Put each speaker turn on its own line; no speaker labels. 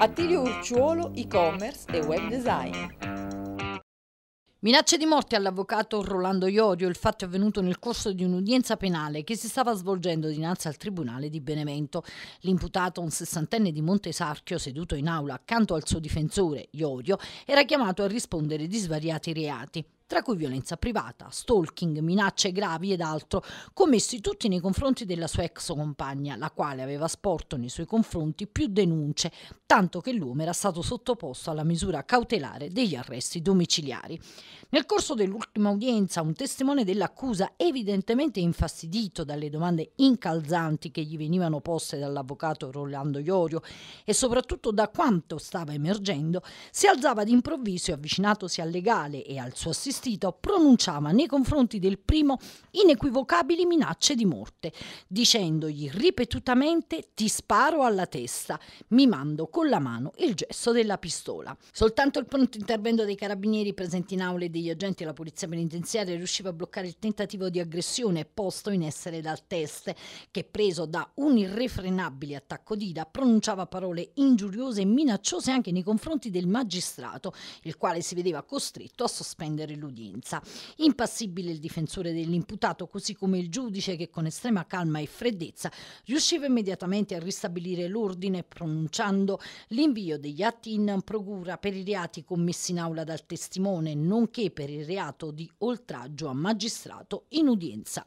Attilio Urciuolo, e-commerce e web design. Minacce di morte all'avvocato Rolando Iorio, il fatto è avvenuto nel corso di un'udienza penale che si stava svolgendo dinanzi al Tribunale di Benevento. L'imputato, un sessantenne di Montesarchio, seduto in aula accanto al suo difensore, Iorio, era chiamato a rispondere di svariati reati tra cui violenza privata, stalking, minacce gravi ed altro, commessi tutti nei confronti della sua ex compagna, la quale aveva sporto nei suoi confronti più denunce, tanto che l'uomo era stato sottoposto alla misura cautelare degli arresti domiciliari. Nel corso dell'ultima udienza, un testimone dell'accusa, evidentemente infastidito dalle domande incalzanti che gli venivano poste dall'avvocato Rolando Iorio e soprattutto da quanto stava emergendo, si alzava d'improvviso e avvicinatosi al legale e al suo assistente assistito pronunciava nei confronti del primo inequivocabili minacce di morte, dicendogli ripetutamente ti sparo alla testa, mimando con la mano il gesto della pistola. Soltanto il pronto intervento dei carabinieri presenti in aula e degli agenti della polizia penitenziaria riusciva a bloccare il tentativo di aggressione posto in essere dal test, che preso da un irrefrenabile attacco d'ira pronunciava parole ingiuriose e minacciose anche nei confronti del magistrato, il quale si vedeva costretto a sospendere dell'udienza. Impassibile il difensore dell'imputato, così come il giudice che con estrema calma e freddezza riusciva immediatamente a ristabilire l'ordine pronunciando l'invio degli atti in procura per i reati commessi in aula dal testimone, nonché per il reato di oltraggio a magistrato in udienza.